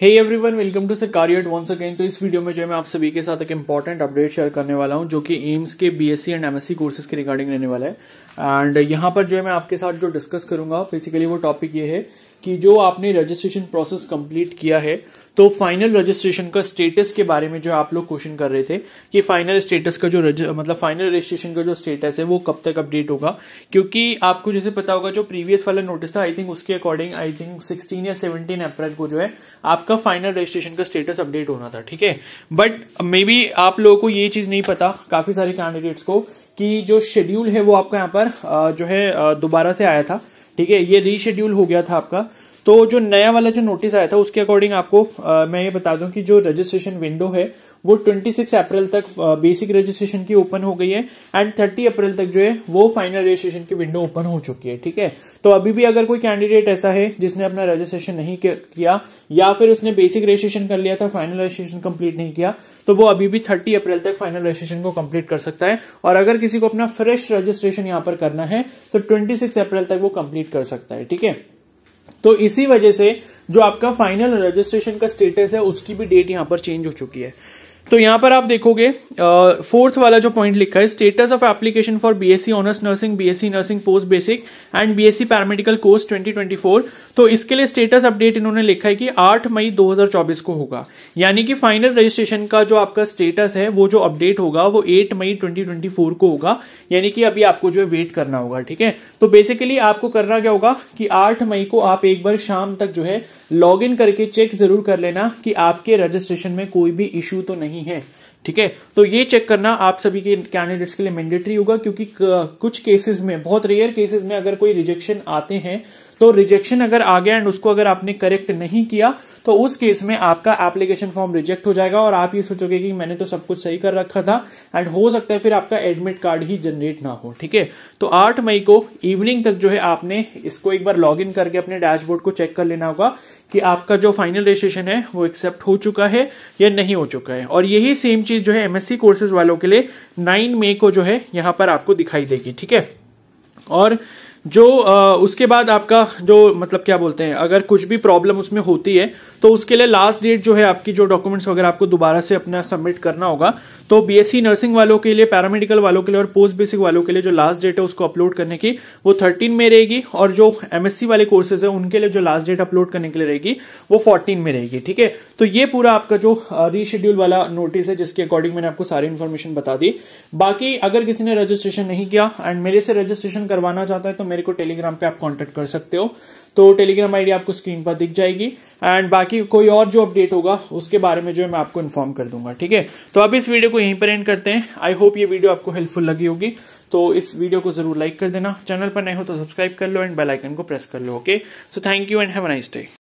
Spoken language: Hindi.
hey everyone welcome to सरकारी एट वंस अगेन तो इस वीडियो में जो है मैं आप सभी के साथ एक इंपॉर्टेंट अपडेट शेयर करने वाला हूं जो कि एम्स के बीएससी एंड एमएससी कोर्सेज के रिगार्डिंग रहने वाला है एंड यहां पर जो है मैं आपके साथ जो डिस्कस करूंगा बेसिकली वो टॉपिक ये है कि जो आपने रजिस्ट्रेशन प्रोसेस कंप्लीट किया है तो फाइनल रजिस्ट्रेशन का स्टेटस के बारे में जो आप लोग क्वेश्चन कर रहे थे कि फाइनल स्टेटस का जो मतलब फाइनल रजिस्ट्रेशन का जो स्टेटस है वो कब तक अपडेट होगा क्योंकि आपको जैसे पता होगा जो प्रीवियस वाला नोटिस था आई थिंक उसके according I think sixteen or seventeen April को जो है आपका फाइनल रजिस्ट्रेशन का स्टेटस अपडेट होना था ठीक है बट मे बी आप लोगों को ये चीज नहीं पता काफी सारे कैंडिडेट्स को कि जो शेड्यूल है वो आपका यहाँ पर जो है दोबारा से आया था ठीक है ये रीशेड्यूल हो गया था आपका तो जो नया वाला जो नोटिस आया था उसके अकॉर्डिंग आपको आ, मैं ये बता दूं कि जो रजिस्ट्रेशन विंडो है वो 26 अप्रैल तक बेसिक रजिस्ट्रेशन की ओपन हो गई है एंड 30 अप्रैल तक जो है वो फाइनल रजिस्ट्रेशन की विंडो ओपन हो चुकी है ठीक है तो अभी भी अगर कोई कैंडिडेट ऐसा है जिसने अपना रजिस्ट्रेशन नहीं किया या फिर उसने बेसिक रजिस्ट्रेशन कर लिया था फाइनल रजिस्ट्रेशन कंप्लीट नहीं किया तो वो अभी भी थर्टी अप्रैल तक फाइनल रजिस्ट्रेशन को कंप्लीट कर सकता है और अगर किसी को अपना फ्रेश रजिस्ट्रेशन यहां पर करना है तो ट्वेंटी अप्रैल तक वो कंप्लीट कर सकता है ठीक है तो इसी वजह से जो आपका फाइनल रजिस्ट्रेशन का स्टेटस है उसकी भी डेट यहां पर चेंज हो चुकी है तो यहां पर आप देखोगे फोर्थ वाला जो पॉइंट लिखा है status of application for BSc honours nursing BSc nursing post basic and BSc paramedical course 2024 तो इसके लिए स्टेटस अपडेट इन्होंने लिखा है कि 8 मई 2024 को होगा यानी कि फाइनल रजिस्ट्रेशन का जो आपका स्टेटस है वो जो अपडेट होगा वो एट मई ट्वेंटी को होगा यानी कि अभी आपको जो है वेट करना होगा ठीक है तो बेसिकली आपको करना क्या होगा कि 8 मई को आप एक बार शाम तक जो है लॉग इन करके चेक जरूर कर लेना कि आपके रजिस्ट्रेशन में कोई भी इश्यू तो नहीं है ठीक है तो ये चेक करना आप सभी के कैंडिडेट्स के लिए मैंडेटरी होगा क्योंकि कुछ केसेस में बहुत रेयर केसेस में अगर कोई रिजेक्शन आते हैं तो रिजेक्शन अगर आ गया एंड उसको अगर आपने करेक्ट नहीं किया तो उस केस में आपका एप्लीकेशन फॉर्म रिजेक्ट हो जाएगा और आप ये सोचोगे कि मैंने तो सब कुछ सही कर रखा था एंड हो सकता है फिर आपका एडमिट कार्ड ही जनरेट ना हो ठीक है तो आठ मई को इवनिंग तक जो है आपने इसको एक बार लॉग करके अपने डैशबोर्ड को चेक कर लेना होगा कि आपका जो फाइनल रजिस्ट्रेशन है वो एक्सेप्ट हो चुका है या नहीं हो चुका है और यही सेम चीज जो है एमएससी कोर्सेज वालों के लिए नाइन मई को जो है यहां पर आपको दिखाई देगी ठीक है और जो आ, उसके बाद आपका जो मतलब क्या बोलते हैं अगर कुछ भी प्रॉब्लम उसमें होती है तो उसके लिए लास्ट डेट जो है आपकी जो डॉक्यूमेंट्स वगैरह आपको दोबारा से अपना सबमिट करना होगा तो बीएससी नर्सिंग वालों के लिए पैरामेडिकल वालों के लिए और पोस्ट बेसिक वालों के लिए जो लास्ट डेट है उसको अपलोड करने की वो थर्टीन में रहेगी और जो एमएससी वाले कोर्सेज है उनके लिए जो लास्ट डेट अपलोड करने के लिए रहेगी वो फोर्टीन में रहेगी ठीक है तो ये पूरा आपका जो रीशेड्यूल वाला नोटिस है जिसके अकॉर्डिंग मैंने आपको सारी इन्फॉर्मेशन बता दी बाकी अगर किसी ने रजिस्ट्रेशन नहीं किया एंड मेरे से रजिस्ट्रेशन करवाना चाहता है तो मेरे को टेलीग्राम पे आप कांटेक्ट कर सकते हो तो टेलीग्राम आईडी आपको स्क्रीन पर दिख जाएगी एंड बाकी कोई और जो अपडेट होगा उसके बारे में जो है मैं आपको इन्फॉर्म कर दूंगा ठीक है तो अब इस वीडियो को यहीं पर एंड करते हैं आई होप ये वीडियो आपको हेल्पफुल लगी होगी तो इस वीडियो को जरूर लाइक कर देना चैनल पर नए हो तो सब्सक्राइब कर लो एंड बेलाइकन को प्रेस कर लो okay so thank you and have nice day